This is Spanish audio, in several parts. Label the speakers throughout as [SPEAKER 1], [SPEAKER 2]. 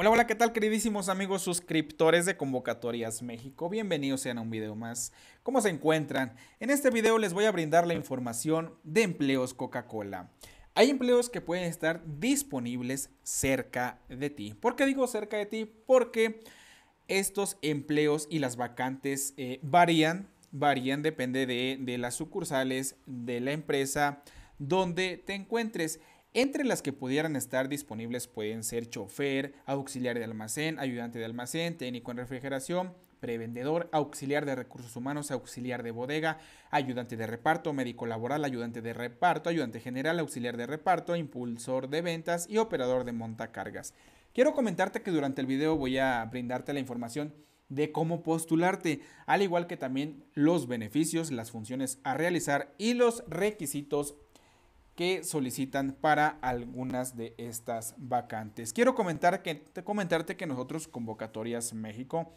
[SPEAKER 1] Hola, hola, ¿qué tal queridísimos amigos suscriptores de Convocatorias México? Bienvenidos sean a un video más. ¿Cómo se encuentran? En este video les voy a brindar la información de empleos Coca-Cola. Hay empleos que pueden estar disponibles cerca de ti. ¿Por qué digo cerca de ti? Porque estos empleos y las vacantes eh, varían, varían, depende de, de las sucursales, de la empresa donde te encuentres. Entre las que pudieran estar disponibles pueden ser chofer, auxiliar de almacén, ayudante de almacén, técnico en refrigeración, prevendedor, auxiliar de recursos humanos, auxiliar de bodega, ayudante de reparto, médico laboral, ayudante de reparto, ayudante general, auxiliar de reparto, impulsor de ventas y operador de montacargas. Quiero comentarte que durante el video voy a brindarte la información de cómo postularte, al igual que también los beneficios, las funciones a realizar y los requisitos que solicitan para algunas de estas vacantes. Quiero comentar que, comentarte que nosotros, Convocatorias México,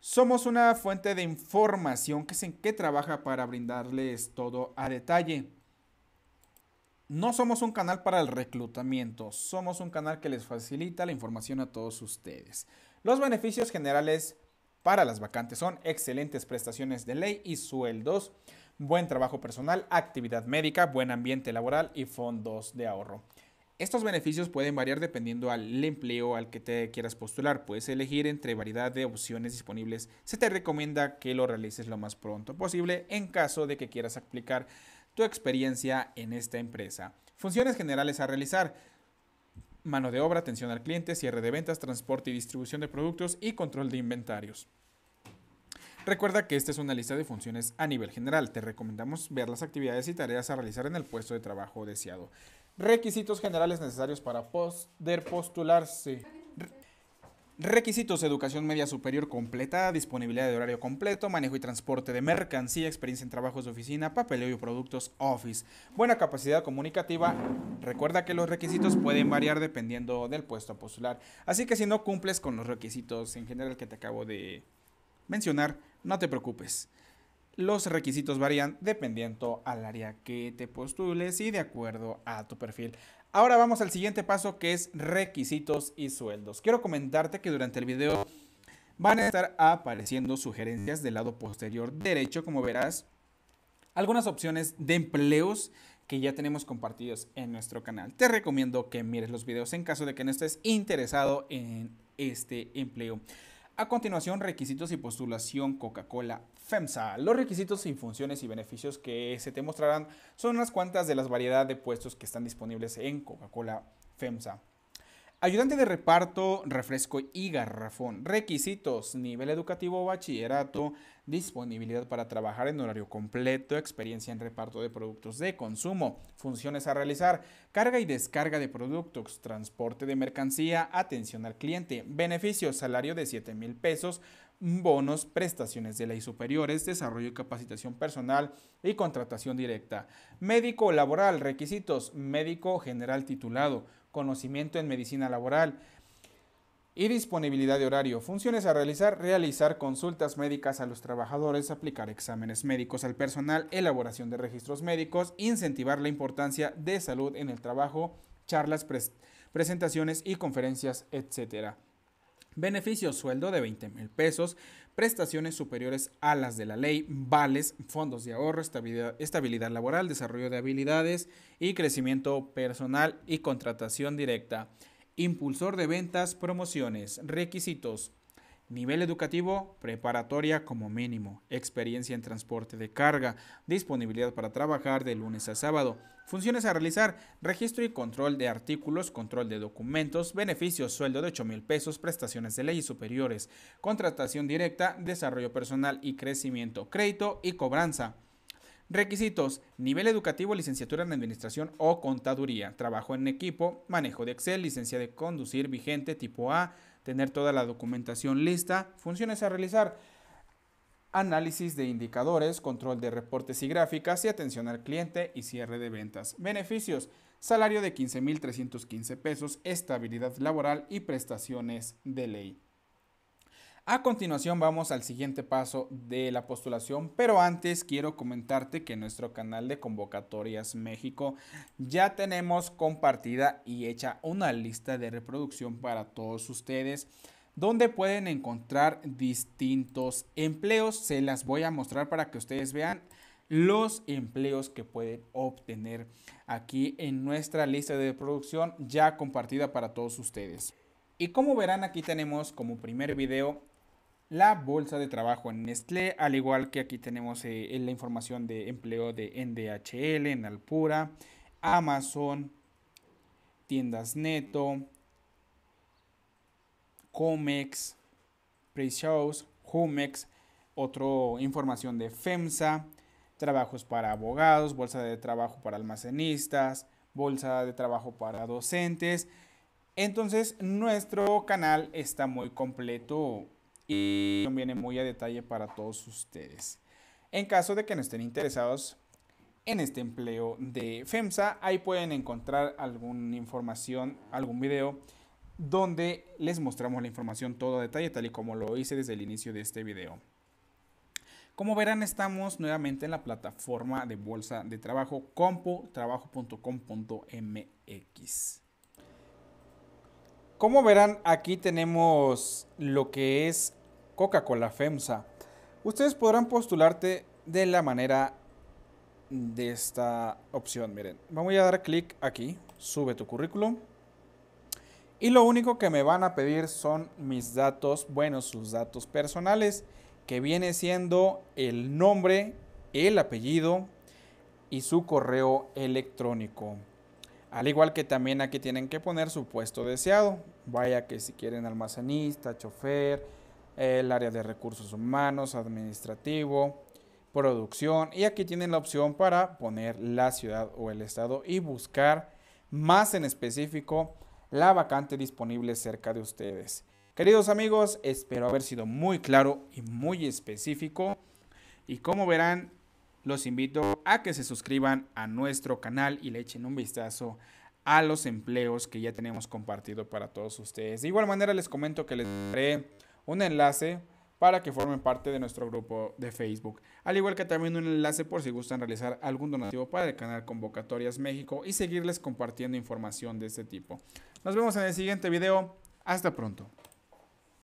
[SPEAKER 1] somos una fuente de información que, se, que trabaja para brindarles todo a detalle. No somos un canal para el reclutamiento, somos un canal que les facilita la información a todos ustedes. Los beneficios generales para las vacantes son excelentes prestaciones de ley y sueldos buen trabajo personal, actividad médica, buen ambiente laboral y fondos de ahorro. Estos beneficios pueden variar dependiendo al empleo al que te quieras postular. Puedes elegir entre variedad de opciones disponibles. Se te recomienda que lo realices lo más pronto posible en caso de que quieras aplicar tu experiencia en esta empresa. Funciones generales a realizar. Mano de obra, atención al cliente, cierre de ventas, transporte y distribución de productos y control de inventarios. Recuerda que esta es una lista de funciones a nivel general. Te recomendamos ver las actividades y tareas a realizar en el puesto de trabajo deseado. Requisitos generales necesarios para poder postularse. Requisitos, educación media superior completa, disponibilidad de horario completo, manejo y transporte de mercancía, experiencia en trabajos de oficina, papeleo y productos office, buena capacidad comunicativa. Recuerda que los requisitos pueden variar dependiendo del puesto a postular. Así que si no cumples con los requisitos en general que te acabo de mencionar, no te preocupes. Los requisitos varían dependiendo al área que te postules y de acuerdo a tu perfil. Ahora vamos al siguiente paso que es requisitos y sueldos. Quiero comentarte que durante el video van a estar apareciendo sugerencias del lado posterior derecho, como verás, algunas opciones de empleos que ya tenemos compartidos en nuestro canal. Te recomiendo que mires los videos en caso de que no estés interesado en este empleo. A continuación, requisitos y postulación Coca-Cola FEMSA. Los requisitos y funciones y beneficios que se te mostrarán son unas cuantas de las variedad de puestos que están disponibles en Coca-Cola FEMSA. Ayudante de reparto, refresco y garrafón. Requisitos, nivel educativo, bachillerato, disponibilidad para trabajar en horario completo, experiencia en reparto de productos de consumo, funciones a realizar, carga y descarga de productos, transporte de mercancía, atención al cliente, beneficios, salario de 7 mil pesos, bonos, prestaciones de ley superiores, desarrollo y capacitación personal y contratación directa. Médico laboral, requisitos, médico general titulado conocimiento en medicina laboral. Y disponibilidad de horario. Funciones a realizar. Realizar consultas médicas a los trabajadores, aplicar exámenes médicos al personal, elaboración de registros médicos, incentivar la importancia de salud en el trabajo, charlas, presentaciones y conferencias, etc. Beneficios, sueldo de 20 mil pesos, prestaciones superiores a las de la ley, vales, fondos de ahorro, estabilidad, laboral, desarrollo de habilidades y crecimiento personal y contratación directa. Impulsor de ventas, promociones, requisitos, Nivel educativo, preparatoria como mínimo. Experiencia en transporte de carga. Disponibilidad para trabajar de lunes a sábado. Funciones a realizar. Registro y control de artículos, control de documentos, beneficios, sueldo de 8 mil pesos, prestaciones de ley superiores. Contratación directa, desarrollo personal y crecimiento, crédito y cobranza. Requisitos: nivel educativo, licenciatura en administración o contaduría, trabajo en equipo, manejo de Excel, licencia de conducir vigente tipo A, tener toda la documentación lista, funciones a realizar, análisis de indicadores, control de reportes y gráficas y atención al cliente y cierre de ventas. Beneficios: salario de 15.315 pesos, estabilidad laboral y prestaciones de ley. A continuación vamos al siguiente paso de la postulación, pero antes quiero comentarte que en nuestro canal de Convocatorias México ya tenemos compartida y hecha una lista de reproducción para todos ustedes donde pueden encontrar distintos empleos. Se las voy a mostrar para que ustedes vean los empleos que pueden obtener aquí en nuestra lista de reproducción ya compartida para todos ustedes. Y como verán aquí tenemos como primer video la bolsa de trabajo en Nestlé, al igual que aquí tenemos eh, la información de empleo de NDHL, en Alpura, Amazon, tiendas Neto, Comex, Pre-Shows, Humex, otra información de FEMSA, trabajos para abogados, bolsa de trabajo para almacenistas, bolsa de trabajo para docentes. Entonces, nuestro canal está muy completo y viene muy a detalle para todos ustedes. En caso de que no estén interesados en este empleo de FEMSA, ahí pueden encontrar alguna información, algún video donde les mostramos la información todo a detalle, tal y como lo hice desde el inicio de este video. Como verán, estamos nuevamente en la plataforma de bolsa de trabajo compotrabajo.com.mx. Como verán, aquí tenemos lo que es Coca-Cola FEMSA. Ustedes podrán postularte de la manera de esta opción. Miren, voy a dar clic aquí, sube tu currículum. Y lo único que me van a pedir son mis datos, bueno, sus datos personales, que viene siendo el nombre, el apellido y su correo electrónico. Al igual que también aquí tienen que poner su puesto deseado. Vaya que si quieren almacenista, chofer, el área de recursos humanos, administrativo, producción. Y aquí tienen la opción para poner la ciudad o el estado y buscar más en específico la vacante disponible cerca de ustedes. Queridos amigos, espero haber sido muy claro y muy específico. Y como verán, los invito a que se suscriban a nuestro canal y le echen un vistazo a los empleos que ya tenemos compartido para todos ustedes. De igual manera les comento que les daré un enlace para que formen parte de nuestro grupo de Facebook. Al igual que también un enlace por si gustan realizar algún donativo para el canal Convocatorias México y seguirles compartiendo información de este tipo. Nos vemos en el siguiente video. Hasta pronto.